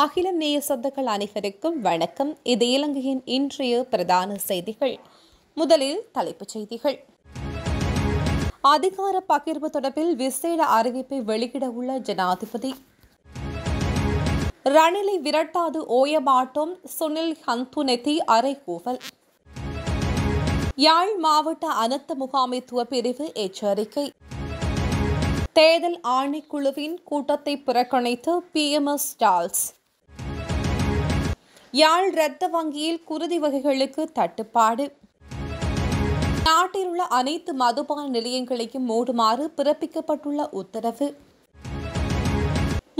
அகிலம் நேய சொந்தங்கள் அனைவருக்கும் வணக்கம் இது இலங்கையின் இன்றைய பிரதான செய்திகள் முதலில் தலைப்புச் செய்திகள் அதிகார பகிர்வு தொடர்பில் விசேட அறிவிப்பை வெளியிட உள்ள ஜனாதிபதி ரணிலை விரட்டாது ஓயமாட்டோம் சுனில் ஹந்துநெத்தி அறைகூவல் யாழ் மாவட்ட அனர்த்த முகாமைத்துவ பிரிவு எச்சரிக்கை தேர்தல் ஆணைக்குழுவின் கூட்டத்தை புறக்கணித்து பி எம் எஸ் டால்ஸ் யாழ் இரத்த வங்கியில் குருதி வகைகளுக்கு தட்டுப்பாடு நாட்டில் உள்ள அனைத்து மதுபான நிலையங்களையும் மூடுமாறு பிறப்பிக்கப்பட்டுள்ள உத்தரவு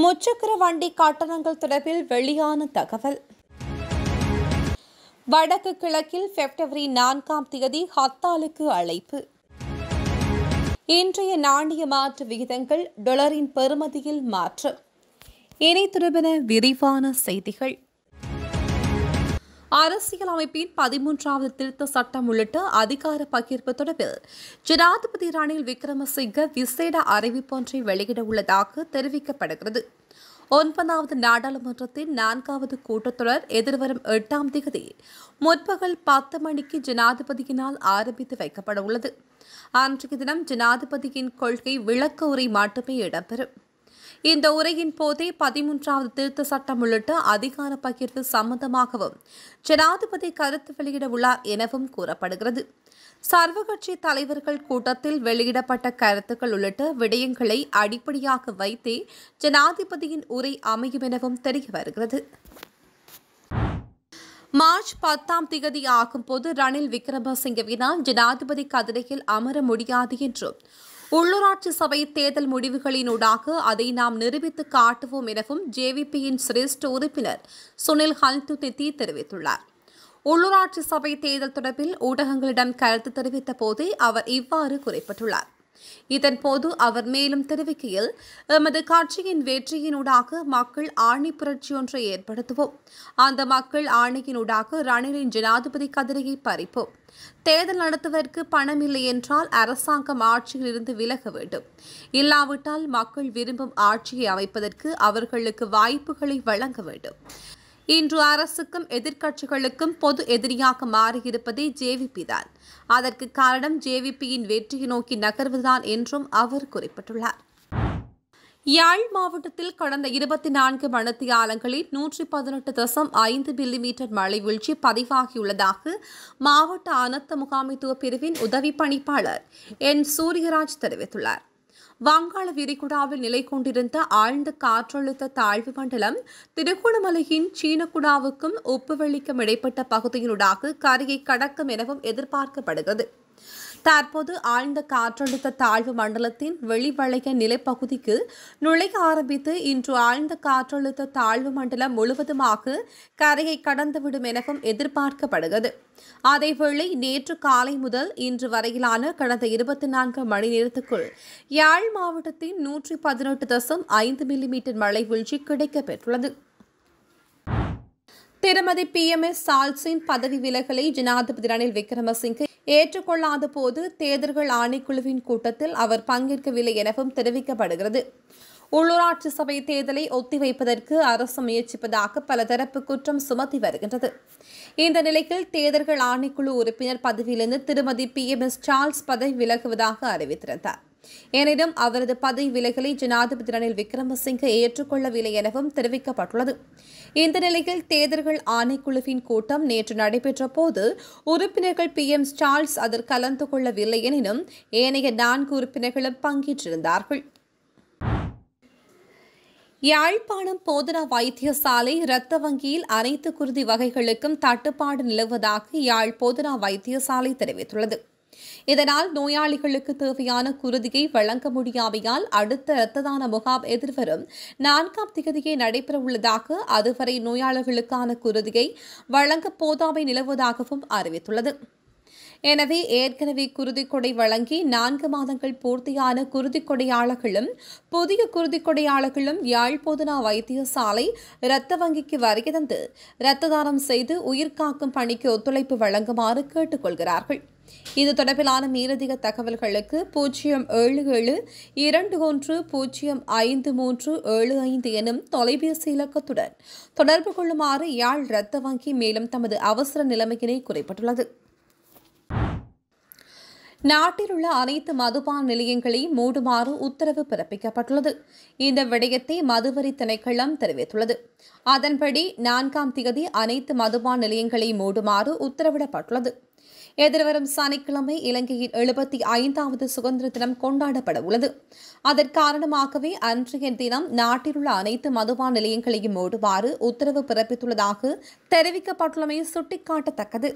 முச்சக்கர வண்டி கட்டணங்கள் தொடர்பில் வெளியான தகவல் வடக்கு கிழக்கில் பிப்ரவரி நான்காம் தேதி ஹத்தாலுக்கு அழைப்பு இன்றைய நாணய மாற்று விகிதங்கள் டொலரின் பெறுமதியில் மாற்றம் இணைத்துறவின விரிவான செய்திகள் அரசியல் அமைப்பின் பதிமூன்றாவது திருத்த சட்டம் உள்ளிட்ட அதிகார பகிர்வு தொடர்பில் ஜனாதிபதி ரணில் விக்ரமசிங்க விசேட அறிவிப்பொன்றை வெளியிட உள்ளதாக தெரிவிக்கப்படுகிறது ஒன்பதாவது நாடாளுமன்றத்தின் நான்காவது கூட்டத்தொடர் எதிர்வரும் எட்டாம் தேதி முற்பகல் பத்து மணிக்கு ஜனாதிபதியினால் ஆரம்பித்து வைக்கப்பட உள்ளது அன்றைய தினம் ஜனாதிபதியின் கொள்கை விளக்க உரை மட்டுமே இடம்பெறும் இந்த உரையின் போதே பதிமூன்றாவது திருத்த சட்டம் உள்ளிட்ட அதிகார பகிர்வு சம்பந்தமாகவும் ஜனாதிபதி கருத்து வெளியிட உள்ளார் எனவும் கூறப்படுகிறது சர்வகட்சி தலைவர்கள் கூட்டத்தில் வெளியிடப்பட்ட கருத்துக்கள் உள்ளிட்ட விடயங்களை அடிப்படையாக வைத்தே ஜனாதிபதியின் உரை அமையும் எனவும் தெரிய வருகிறது மார்ச் பத்தாம் திகதி ஆகும்போது ரணில் விக்ரமசிங்கவினால் ஜனாதிபதி கதிரையில் அமர முடியாது என்றும் உள்ளூராட்சி சபை தேர்தல் முடிவுகளினூடாக அதை நாம் நிரூபித்து காட்டுவோம் எனவும் ஜேவிபியின் சிரேஷ்ட உறுப்பினர் சுனில் ஹல்து தித்தி தெரிவித்துள்ளார் உள்ளூராட்சி சபை தேர்தல் தொடர்பில் ஊடகங்களிடம் கருத்து தெரிவித்த போதே அவர் இவ்வாறு குறிப்பிட்டுள்ளார் இதன்போது அவர் மேலும் தெரிவிக்கையில் எமது கட்சியின் வெற்றியினூடாக மக்கள் ஆணை புரட்சி ஒன்றை ஏற்படுத்துவோம் அந்த மக்கள் ஆணையினூடாக ரணிலின் ஜனாதிபதி கதிரையை பறிப்போம் தேர்தல் நடத்துவதற்கு பணம் இல்லை என்றால் அரசாங்கம் ஆட்சியில் இருந்து விலக வேண்டும் இல்லாவிட்டால் மக்கள் விரும்பும் ஆட்சியை அமைப்பதற்கு அவர்களுக்கு வாய்ப்புகளை வழங்க வேண்டும் இன்று அரசுக்கும் எதிர்க்கட்சிகளுக்கும் பொது எதிரியாக மாறியிருப்பதே ஜேவிபி தான் அதற்கு காரணம் ஜேவிபியின் வெற்றியை நோக்கி நகர்வுதான் என்றும் அவர் குறிப்பிட்டுள்ளார் யாழ் மாவட்டத்தில் கடந்த இருபத்தி நான்கு மணத்தியாலங்களில் நூற்றி பதினெட்டு தசம் ஐந்து மில்லிமீட்டர் மழை வீழ்ச்சி பதிவாகியுள்ளதாக மாவட்ட அனர்த்த முகாமைத்துவ பிரிவின் உதவி பணிப்பாளர் என் சூரியராஜ் தெரிவித்துள்ளார் வங்காள விரிகுடாவில் நிலை கொண்டிருந்த ஆழ்ந்த காற்றழுத்த தாழ்வு மண்டலம் திருகோணமலையின் சீனக்குடாவுக்கும் உப்புவெளிக்கும் இடைப்பட்ட பகுதியினூடாக கரையை கடக்கும் எனவும் எதிர்பார்க்கப்படுகிறது தற்போது ஆழ்ந்த காற்றழுத்த தாழ்வு மண்டலத்தின் வெளிவளைய நிலைப்பகுதிக்கு நுழைய ஆரம்பித்து இன்று ஆழ்ந்த காற்றழுத்த தாழ்வு மண்டலம் முழுவதுமாக கரையை கடந்துவிடும் எனவும் எதிர்பார்க்கப்படுகிறது அதேவேளை நேற்று காலை முதல் இன்று வரையிலான கடந்த இருபத்தி நான்கு மணி நேரத்துக்குள் யாழ் மாவட்டத்தின் நூற்றி பதினெட்டு தசம் ஐந்து மில்லிமீட்டர் மழை வீழ்ச்சி கிடைக்கப்பெற்றுள்ளது திருமதி பி எம் எஸ் சால்சின் பதவி விலகலை ஜனாதிபதி ரணில் விக்ரமசிங்கே ஏற்றுக்கொள்ளாத போது தேர்தல்கள் ஆணைக்குழுவின் கூட்டத்தில் அவர் பங்கேற்கவில்லை எனவும் தெரிவிக்கப்படுகிறது உள்ளூராட்சி சபை தேர்தலை ஒத்திவைப்பதற்கு அரசு முயற்சிப்பதாக பல தரப்பு குற்றம் சுமத்தி வருகின்றது இந்த நிலையில் தேர்தல்கள் ஆணைக்குழு உறுப்பினர் பதவியிலிருந்து திருமதி பி எம் எஸ் சார்ல்ஸ் பதவி விலகுவதாக அறிவித்திருந்தார் எனினும் அவரது பதவி விலகலை ஜனாதிபதி ரணில் விக்ரமசிங்கே ஏற்றுக்கொள்ளவில்லை எனவும் தெரிவிக்கப்பட்டுள்ளது இந்த நிலையில் தேர்தல்கள் ஆணைக்குழுவின் கூட்டம் நேற்று நடைபெற்ற போது உறுப்பினர்கள் பி எம் ஸ்டால்ஸ் அதில் கலந்து கொள்ளவில்லை எனினும் ஏனைய நான்கு உறுப்பினர்களும் பங்கேற்றிருந்தார்கள் யாழ்ப்பாணம் போதனா வைத்தியசாலை இரத்த வங்கியில் அனைத்து குருதி வகைகளுக்கும் தட்டுப்பாடு நிலவுவதாக யாழ் போதனா வைத்தியசாலை தெரிவித்துள்ளது இதனால் நோயாளிகளுக்கு தேவையான குருதியை வழங்க முடியாமையால் அடுத்த இரத்த தான முகாம் எதிர்வரும் நான்காம் திகதியே நடைபெறவுள்ளதாக அதுவரை நோயாளர்களுக்கான குருதியை வழங்க போதாமை நிலவுவதாகவும் அறிவித்துள்ளது எனவே ஏற்கனவே குருதிக்கொடை வழங்கி நான்கு மாதங்கள் பூர்த்தியான குருதிக்கொடையாளர்களும் புதிய குருதிக்கொடையாளர்களும் யாழ்போதனா வைத்தியசாலை இரத்த வங்கிக்கு வருகை தந்து இரத்த தானம் செய்து உயிர்காக்கும் பணிக்கு ஒத்துழைப்பு வழங்குமாறு கேட்டுக்கொள்கிறார்கள் இது தொடர்பிலான மேலதிக தகவல்களுக்கு பூஜ்ஜியம் ஏழு ஏழு இரண்டு ஒன்று பூஜ்ஜியம் ஐந்து மூன்று ஏழு ஐந்து எனும் தொலைபேசி இலக்கத்துடன் தொடர்பு கொள்ளுமாறு யாழ் இரத்த வங்கி மேலும் தமது அவசர நிலைமையினை குறிப்பிட்டுள்ளது நாட்டில் உள்ள அனைத்து மதுபான நிலையங்களையும் மூடுமாறு உத்தரவு பிறப்பிக்கப்பட்டுள்ளது இந்த விடயத்தை மதுவரி திணைக்களம் தெரிவித்துள்ளது அதன்படி நான்காம் தேதி அனைத்து மதுபான நிலையங்களை மூடுமாறு உத்தரவிடப்பட்டுள்ளது எதிர்வரும் சனிக்கிழமை இலங்கையின் எழுபத்தி ஐந்தாவது சுதந்திர தினம் கொண்டாடப்பட உள்ளது அதற்காரணமாகவே அன்றைய தினம் நாட்டிலுள்ள அனைத்து மதுபான நிலையங்களையும் மூடுமாறு உத்தரவு பிறப்பித்துள்ளதாக தெரிவிக்கப்பட்டுள்ளமை சுட்டிக்காட்டத்தக்கது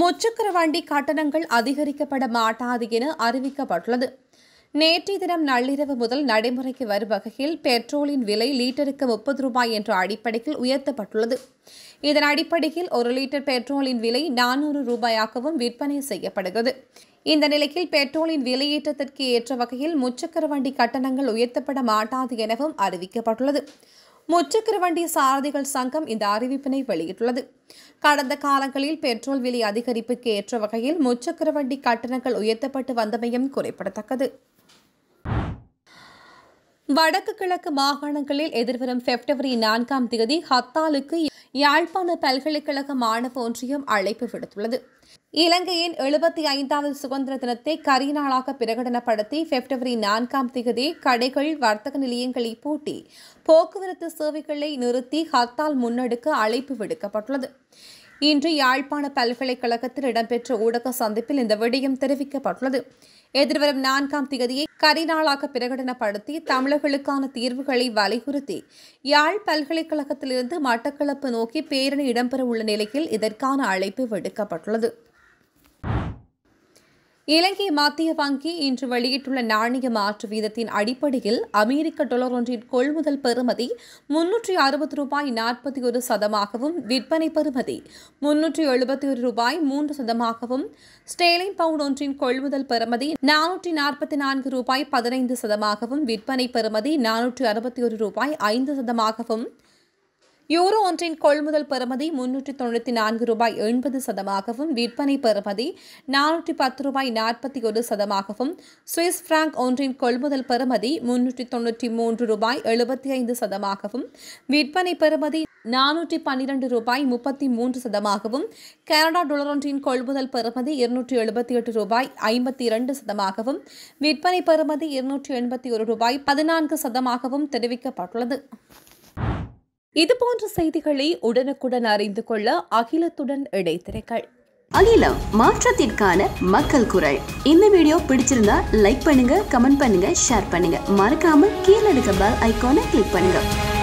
முச்சக்கர வண்டி கட்டணங்கள் அதிகரிக்கப்பட மாட்டாது என அறிவிக்கப்பட்டுள்ளது நேற்றைய தினம் நள்ளிரவு முதல் நடைமுறைக்கு வரும் வகையில் பெட்ரோலின் விலை லீட்டருக்கு முப்பது ரூபாய் என்ற அடிப்படையில் உயர்த்தப்பட்டுள்ளது இதன் அடிப்படையில் ஒரு லிட்டர் பெட்ரோலின் விலை நானூறு ரூபாயாகவும் விற்பனை செய்யப்படுகிறது இந்த நிலையில் பெட்ரோலின் விலையேற்றத்திற்கு ஏற்ற வகையில் முச்சக்கர வண்டி கட்டணங்கள் உயர்த்தப்பட மாட்டாது எனவும் அறிவிக்கப்பட்டுள்ளது முச்சக்கரவண்டி சாரதிகள் சங்கம் இந்த அறிவிப்பினை வெளியிட்டுள்ளது கடந்த காலங்களில் பெட்ரோல் விலை அதிகரிப்புக்கு ஏற்ற வகையில் முச்சக்கரவண்டி கட்டணங்கள் உயர்த்தப்பட்டு வந்தமையும் குறிப்பிடத்தக்கது வடக்கு கிழக்கு மாகாணங்களில் எதிர்வரும் பிப்ரவரி நான்காம் தேதி ஹத்தாலுக்கு யாழ்ப்பாண பல்கலைக்கழக மாணவ ஒன்றியம் அழைப்பு விடுத்துள்ளது இலங்கையின் எழுபத்தி ஐந்தாவது சுதந்திர தினத்தை கரிநாளாக பிரகடனப்படுத்தி பிப்ரவரி நான்காம் தேதி கடைகள் வர்த்தக நிலையங்களை பூட்டி போக்குவரத்து சேவைகளை நிறுத்தி ஹர்த்தால் முன்னெடுக்க அழைப்பு விடுக்கப்பட்டுள்ளது இன்று யாழ்ப்பாண பல்கலைக்கழகத்தில் இடம்பெற்ற ஊடக சந்திப்பில் இந்த விடயம் தெரிவிக்கப்பட்டுள்ளது எதிர்வரும் நான்காம் தேதியை கரிநாளாக பிரகடனப்படுத்தி தமிழர்களுக்கான தீர்வுகளை வலியுறுத்தி யாழ் பல்கலைக்கழகத்திலிருந்து மட்டக்களப்பு நோக்கி பேரணி இடம்பெறவுள்ள நிலையில் இதற்கான அழைப்பு விடுக்கப்பட்டுள்ளது இலங்கை மத்திய வங்கி இன்று வெளியிட்டுள்ள நாணய மாற்று வீதத்தின் அடிப்படையில் அமெரிக்க டொலர் ஒன்றின் கொள்முதல் பெறுமதி முன்னூற்றி அறுபது ரூபாய் நாற்பத்தி ஒரு சதமாகவும் விற்பனை பெறுமதி முன்னூற்றி எழுபத்தி ஒரு ரூபாய் மூன்று சதமாகவும் ஸ்டேலின் பவுண்ட் ஒன்றின் கொள்முதல் பெறுமதி நானூற்றி நாற்பத்தி நான்கு ரூபாய் பதினைந்து சதமாகவும் விற்பனை பெறுமதி நானூற்றி அறுபத்தி ஒரு ரூபாய் ஐந்து சதமாகவும் யூரோ ஒன்றின் கொள்முதல் பெறுமதி முன்னூற்றி தொண்ணூற்றி நான்கு ரூபாய் எண்பது சதமாகவும் விற்பனை பெறுமதி நானூற்றி பத்து ரூபாய் நாற்பத்தி ஒரு சதமாகவும் சுவிஸ் பிராங்க் ஒன்றின் கொள்முதல் பெறுமதி முன்னூற்றி தொன்னூற்றி மூன்று ரூபாய் எழுபத்தி ஐந்து சதமாகவும் விற்பனை பெறுமதி நானூற்றி பன்னிரண்டு ரூபாய் முப்பத்தி மூன்று சதமாகவும் கனடா டொலர் ஒன்றின் கொள்முதல் பெறுமதி இருநூற்றி எழுபத்தி எட்டு ரூபாய் ஐம்பத்தி இரண்டு சதமாகவும் விற்பனை பெறுமதி இருநூற்றி எண்பத்தி ஒரு ரூபாய் பதினான்கு சதமாகவும் தெரிவிக்கப்பட்டுள்ளது இதுபோன்ற செய்திகளை உடனுக்குடன் அறிந்து கொள்ள அகிலத்துடன் இடைத்திரைகள் அகிலம் மாற்றத்திற்கான மக்கள் குரல் இந்த வீடியோ பிடிச்சிருந்தா லைக் பண்ணுங்க கமெண்ட் பண்ணுங்க ஷேர் பண்ணுங்க மறக்காம கீழே இருக்க பெல் ஐக்கானை கிளிக் பண்ணுங்க